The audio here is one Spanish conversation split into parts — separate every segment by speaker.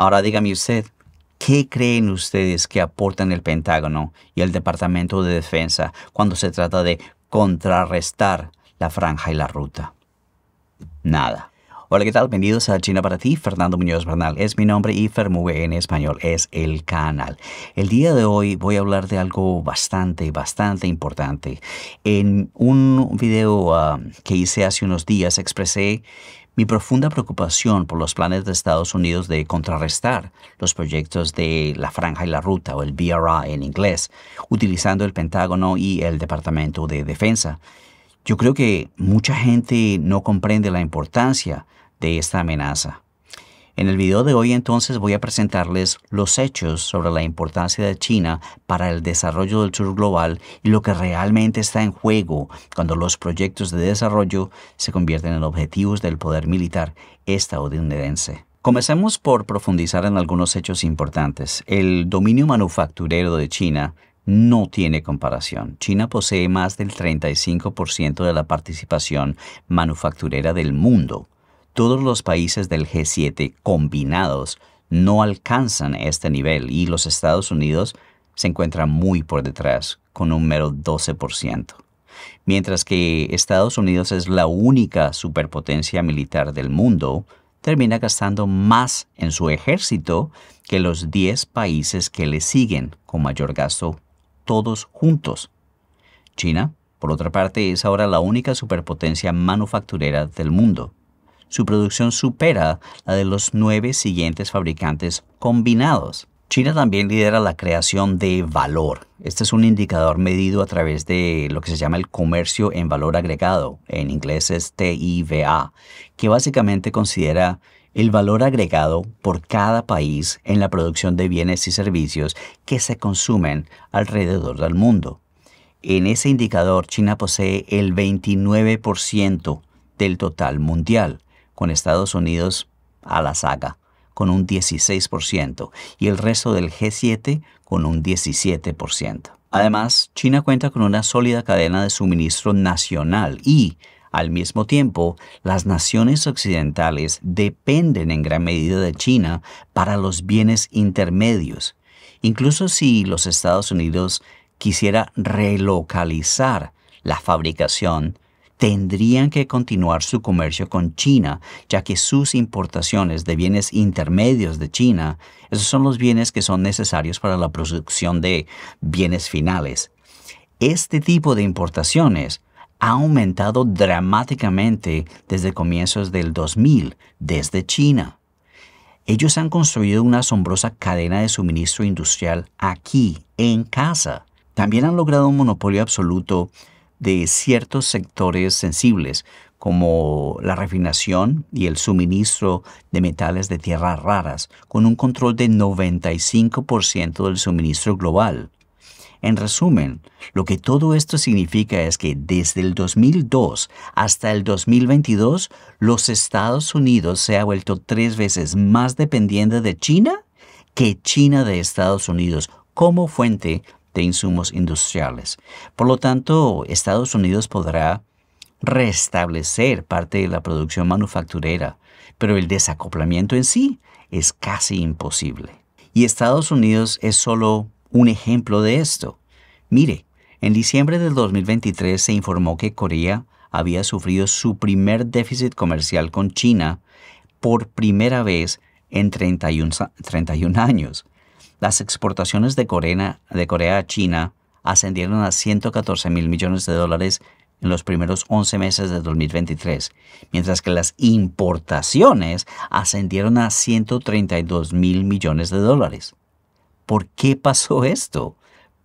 Speaker 1: Ahora dígame usted, ¿qué creen ustedes que aportan el Pentágono y el Departamento de Defensa cuando se trata de contrarrestar la franja y la ruta? Nada. Hola, ¿qué tal? Bienvenidos a China para ti. Fernando Muñoz Bernal es mi nombre y Fermue en español es el canal. El día de hoy voy a hablar de algo bastante, bastante importante. En un video ah, que hice hace unos días expresé mi profunda preocupación por los planes de Estados Unidos de contrarrestar los proyectos de la Franja y la Ruta, o el BRI en inglés, utilizando el Pentágono y el Departamento de Defensa. Yo creo que mucha gente no comprende la importancia de esta amenaza. En el video de hoy entonces voy a presentarles los hechos sobre la importancia de China para el desarrollo del sur global y lo que realmente está en juego cuando los proyectos de desarrollo se convierten en objetivos del poder militar estadounidense. Comencemos por profundizar en algunos hechos importantes. El dominio manufacturero de China no tiene comparación. China posee más del 35% de la participación manufacturera del mundo todos los países del G7 combinados no alcanzan este nivel y los Estados Unidos se encuentran muy por detrás, con un mero 12%. Mientras que Estados Unidos es la única superpotencia militar del mundo, termina gastando más en su ejército que los 10 países que le siguen con mayor gasto todos juntos. China, por otra parte, es ahora la única superpotencia manufacturera del mundo. Su producción supera la de los nueve siguientes fabricantes combinados. China también lidera la creación de valor. Este es un indicador medido a través de lo que se llama el comercio en valor agregado, en inglés es TIVA, que básicamente considera el valor agregado por cada país en la producción de bienes y servicios que se consumen alrededor del mundo. En ese indicador, China posee el 29% del total mundial con Estados Unidos a la saga, con un 16%, y el resto del G7 con un 17%. Además, China cuenta con una sólida cadena de suministro nacional y, al mismo tiempo, las naciones occidentales dependen en gran medida de China para los bienes intermedios. Incluso si los Estados Unidos quisiera relocalizar la fabricación tendrían que continuar su comercio con China, ya que sus importaciones de bienes intermedios de China, esos son los bienes que son necesarios para la producción de bienes finales. Este tipo de importaciones ha aumentado dramáticamente desde comienzos del 2000, desde China. Ellos han construido una asombrosa cadena de suministro industrial aquí, en casa. También han logrado un monopolio absoluto de ciertos sectores sensibles, como la refinación y el suministro de metales de tierras raras, con un control de 95% del suministro global. En resumen, lo que todo esto significa es que desde el 2002 hasta el 2022, los Estados Unidos se ha vuelto tres veces más dependiente de China que China de Estados Unidos como fuente de insumos industriales. Por lo tanto, Estados Unidos podrá restablecer parte de la producción manufacturera, pero el desacoplamiento en sí es casi imposible. Y Estados Unidos es solo un ejemplo de esto. Mire, en diciembre del 2023 se informó que Corea había sufrido su primer déficit comercial con China por primera vez en 31, 31 años. Las exportaciones de Corea, de Corea a China ascendieron a 114 mil millones de dólares en los primeros 11 meses de 2023, mientras que las importaciones ascendieron a 132 mil millones de dólares. ¿Por qué pasó esto?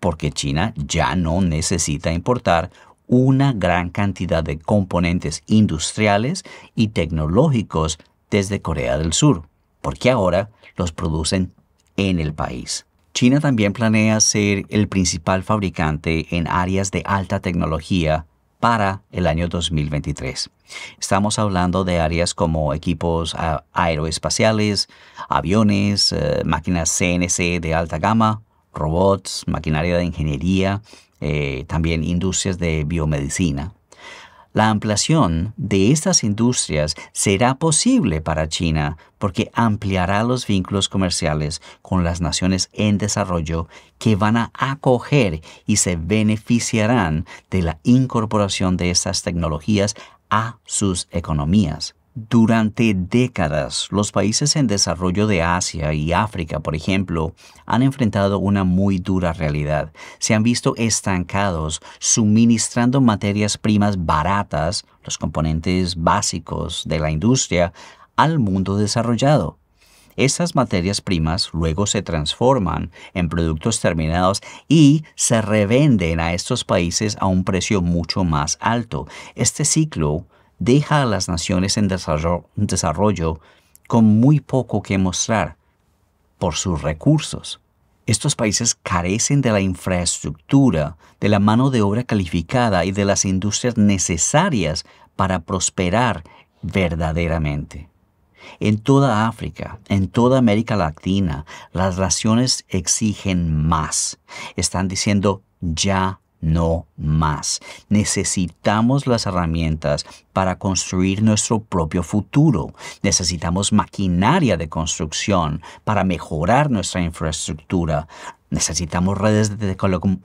Speaker 1: Porque China ya no necesita importar una gran cantidad de componentes industriales y tecnológicos desde Corea del Sur, porque ahora los producen en el país. China también planea ser el principal fabricante en áreas de alta tecnología para el año 2023. Estamos hablando de áreas como equipos aeroespaciales, aviones, eh, máquinas CNC de alta gama, robots, maquinaria de ingeniería, eh, también industrias de biomedicina. La ampliación de estas industrias será posible para China porque ampliará los vínculos comerciales con las naciones en desarrollo que van a acoger y se beneficiarán de la incorporación de estas tecnologías a sus economías. Durante décadas, los países en desarrollo de Asia y África, por ejemplo, han enfrentado una muy dura realidad. Se han visto estancados suministrando materias primas baratas, los componentes básicos de la industria, al mundo desarrollado. Estas materias primas luego se transforman en productos terminados y se revenden a estos países a un precio mucho más alto. Este ciclo deja a las naciones en desarrollo, con muy poco que mostrar por sus recursos. Estos países carecen de la infraestructura, de la mano de obra calificada y de las industrias necesarias para prosperar verdaderamente. En toda África, en toda América Latina, las naciones exigen más. Están diciendo ya no más. Necesitamos las herramientas para construir nuestro propio futuro. Necesitamos maquinaria de construcción para mejorar nuestra infraestructura. Necesitamos redes de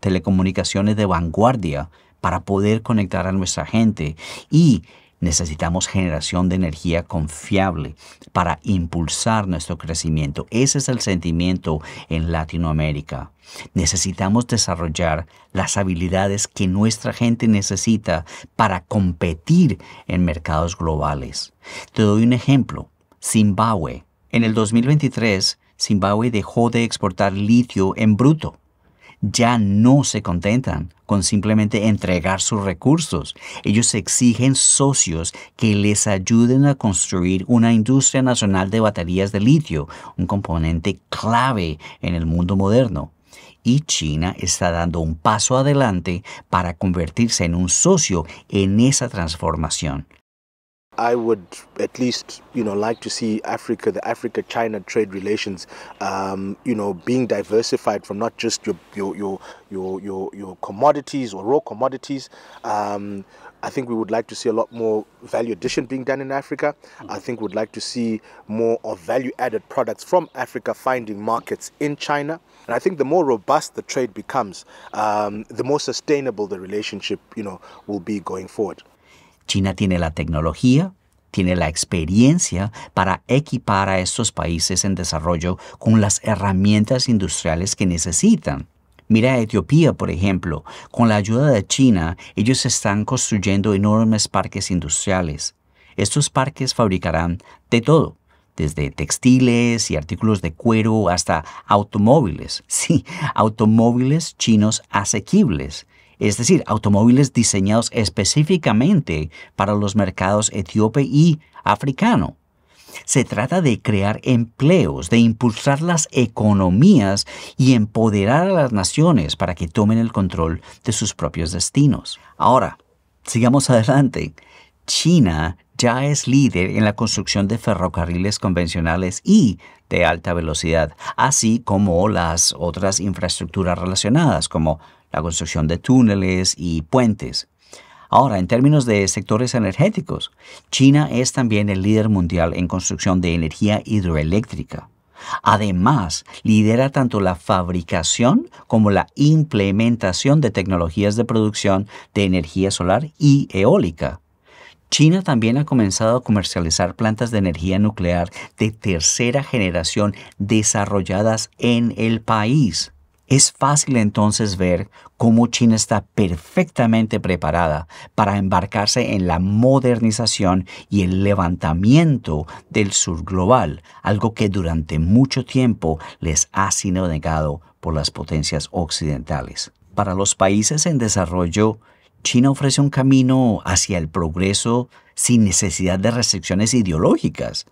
Speaker 1: telecomunicaciones de vanguardia para poder conectar a nuestra gente y Necesitamos generación de energía confiable para impulsar nuestro crecimiento. Ese es el sentimiento en Latinoamérica. Necesitamos desarrollar las habilidades que nuestra gente necesita para competir en mercados globales. Te doy un ejemplo. Zimbabue. En el 2023, Zimbabue dejó de exportar litio en bruto ya no se contentan con simplemente entregar sus recursos. Ellos exigen socios que les ayuden a construir una industria nacional de baterías de litio, un componente clave en el mundo moderno. Y China está dando un paso adelante para convertirse en un socio en esa transformación. I would at least, you know, like to see Africa, the Africa-China trade relations, um, you know, being diversified from not just your your your your your, your commodities or raw commodities. Um, I think we would like to see a lot more value addition being done in Africa. I think we'd like to see more of value-added products from Africa finding markets in China. And I think the more robust the trade becomes, um, the more sustainable the relationship, you know, will be going forward. China tiene la tecnología, tiene la experiencia para equipar a estos países en desarrollo con las herramientas industriales que necesitan. Mira a Etiopía, por ejemplo. Con la ayuda de China, ellos están construyendo enormes parques industriales. Estos parques fabricarán de todo, desde textiles y artículos de cuero hasta automóviles. Sí, automóviles chinos asequibles es decir, automóviles diseñados específicamente para los mercados etíope y africano. Se trata de crear empleos, de impulsar las economías y empoderar a las naciones para que tomen el control de sus propios destinos. Ahora, sigamos adelante. China ya es líder en la construcción de ferrocarriles convencionales y de alta velocidad, así como las otras infraestructuras relacionadas como la construcción de túneles y puentes. Ahora, en términos de sectores energéticos, China es también el líder mundial en construcción de energía hidroeléctrica. Además, lidera tanto la fabricación como la implementación de tecnologías de producción de energía solar y eólica. China también ha comenzado a comercializar plantas de energía nuclear de tercera generación desarrolladas en el país. Es fácil entonces ver cómo China está perfectamente preparada para embarcarse en la modernización y el levantamiento del sur global, algo que durante mucho tiempo les ha sido negado por las potencias occidentales. Para los países en desarrollo, China ofrece un camino hacia el progreso sin necesidad de restricciones ideológicas.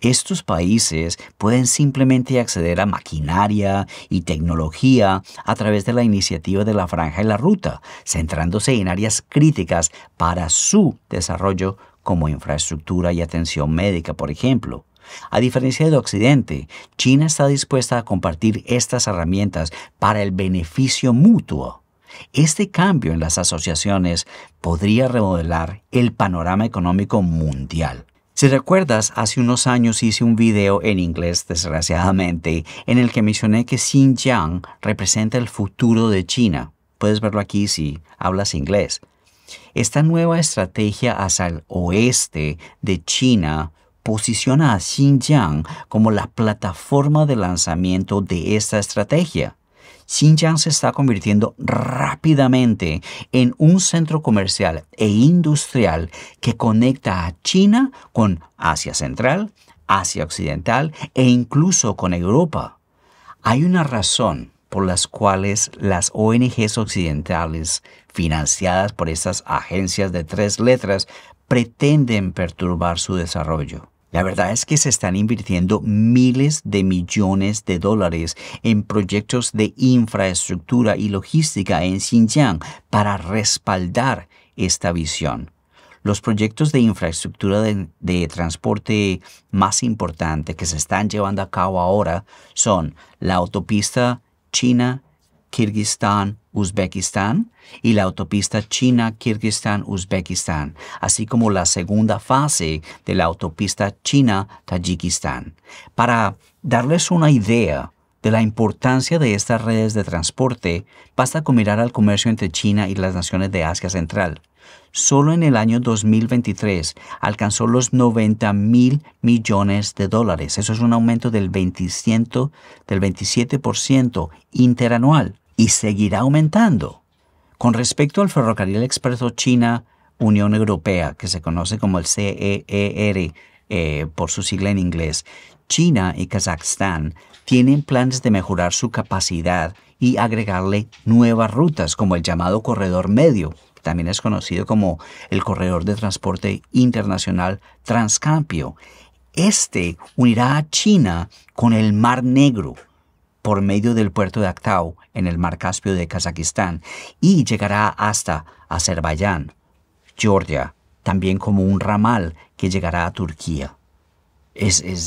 Speaker 1: Estos países pueden simplemente acceder a maquinaria y tecnología a través de la iniciativa de la Franja y la Ruta, centrándose en áreas críticas para su desarrollo como infraestructura y atención médica, por ejemplo. A diferencia de Occidente, China está dispuesta a compartir estas herramientas para el beneficio mutuo. Este cambio en las asociaciones podría remodelar el panorama económico mundial. Si recuerdas, hace unos años hice un video en inglés, desgraciadamente, en el que mencioné que Xinjiang representa el futuro de China. Puedes verlo aquí si hablas inglés. Esta nueva estrategia hacia el oeste de China posiciona a Xinjiang como la plataforma de lanzamiento de esta estrategia. Xinjiang se está convirtiendo rápidamente en un centro comercial e industrial que conecta a China con Asia Central, Asia Occidental e incluso con Europa. Hay una razón por las cuales las ONGs occidentales financiadas por estas agencias de tres letras pretenden perturbar su desarrollo. La verdad es que se están invirtiendo miles de millones de dólares en proyectos de infraestructura y logística en Xinjiang para respaldar esta visión. Los proyectos de infraestructura de, transporte más importante que se están llevando a cabo ahora son la autopista China Kirguistán, Uzbekistán y la autopista China-Kirguistán-Uzbekistán, así como la segunda fase de la autopista China-Tayikistán. Para darles una idea de la importancia de estas redes de transporte, basta con mirar al comercio entre China y las naciones de Asia Central solo en el año 2023 alcanzó los 90 mil millones de dólares. Eso es un aumento del, 27% interanual y seguirá aumentando. Con respecto al ferrocarril expreso China, Unión Europea, que se conoce como el CEER eh, por su sigla en inglés, China y Kazajstán tienen planes de mejorar su capacidad y agregarle nuevas rutas como el llamado corredor medio, también es conocido como el corredor de transporte internacional Transcampio. Este unirá a China con el Mar Negro por medio del puerto de Aktau en el Mar Caspio de Kazajistán y llegará hasta Azerbaiyán, Georgia, también como un ramal que llegará a Turquía.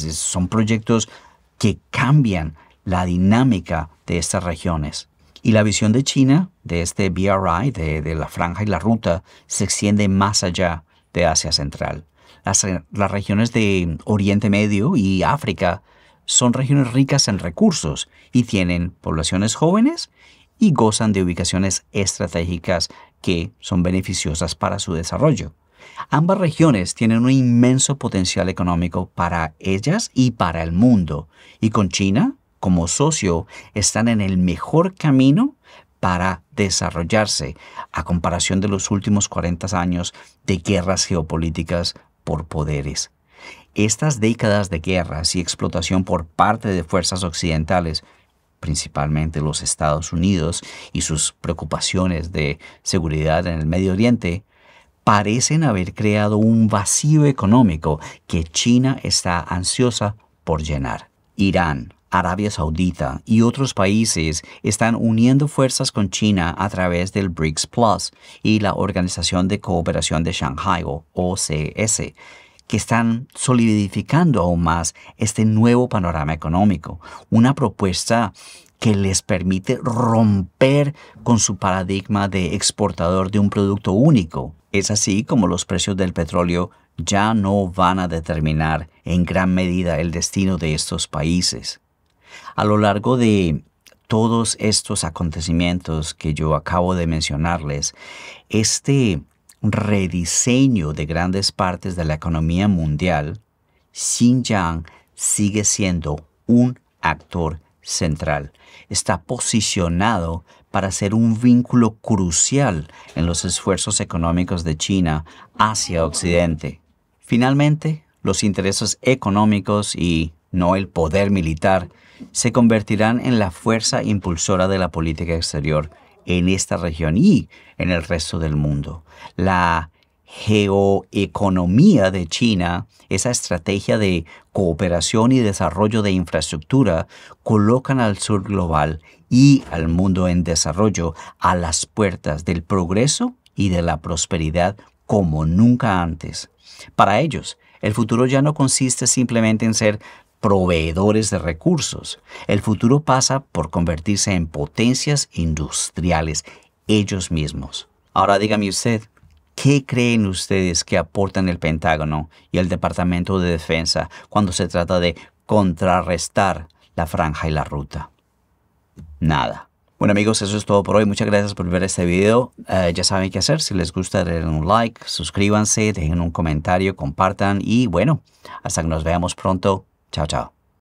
Speaker 1: son proyectos que cambian la dinámica de estas regiones. Y la visión de China, de este BRI, de, la franja y la ruta, se extiende más allá de Asia Central. Las, las regiones de Oriente Medio y África son regiones ricas en recursos y tienen poblaciones jóvenes y gozan de ubicaciones estratégicas que son beneficiosas para su desarrollo. Ambas regiones tienen un inmenso potencial económico para ellas y para el mundo, y con China como socio están en el mejor camino para desarrollarse a comparación de los últimos 40 años de guerras geopolíticas por poderes. Estas décadas de guerras y explotación por parte de fuerzas occidentales, principalmente los Estados Unidos y sus preocupaciones de seguridad en el Medio Oriente, parecen haber creado un vacío económico que China está ansiosa por llenar. Irán, Arabia Saudita y otros países están uniendo fuerzas con China a través del BRICS Plus y la Organización de Cooperación de Shanghai, o OCS, que están solidificando aún más este nuevo panorama económico, una propuesta que les permite romper con su paradigma de exportador de un producto único. Es así como los precios del petróleo ya no van a determinar en gran medida el destino de estos países. A lo largo de todos estos acontecimientos que yo acabo de mencionarles, este rediseño de grandes partes de la economía mundial, Xinjiang sigue siendo un actor central. Está posicionado para ser un vínculo crucial en los esfuerzos económicos de China hacia Occidente. Finalmente, los intereses económicos y no el poder militar se convertirán en la fuerza impulsora de la política exterior en esta región y en el resto del mundo. La geoeconomía de China, esa estrategia de cooperación y desarrollo de infraestructura, colocan al sur global y al mundo en desarrollo a las puertas del progreso y de la prosperidad como nunca antes. Para ellos, el futuro ya no consiste simplemente en ser proveedores de recursos. El futuro pasa por convertirse en potencias industriales ellos mismos. Ahora dígame usted, ¿qué creen ustedes que aportan el Pentágono y el Departamento de Defensa cuando se trata de contrarrestar la franja y la ruta? Nada. Bueno amigos, eso es todo por hoy. Muchas gracias por ver este video. Eh, ya saben qué hacer. Si les gusta, denle un like, suscríbanse, dejen un comentario, compartan y bueno, hasta que nos veamos pronto. 找找。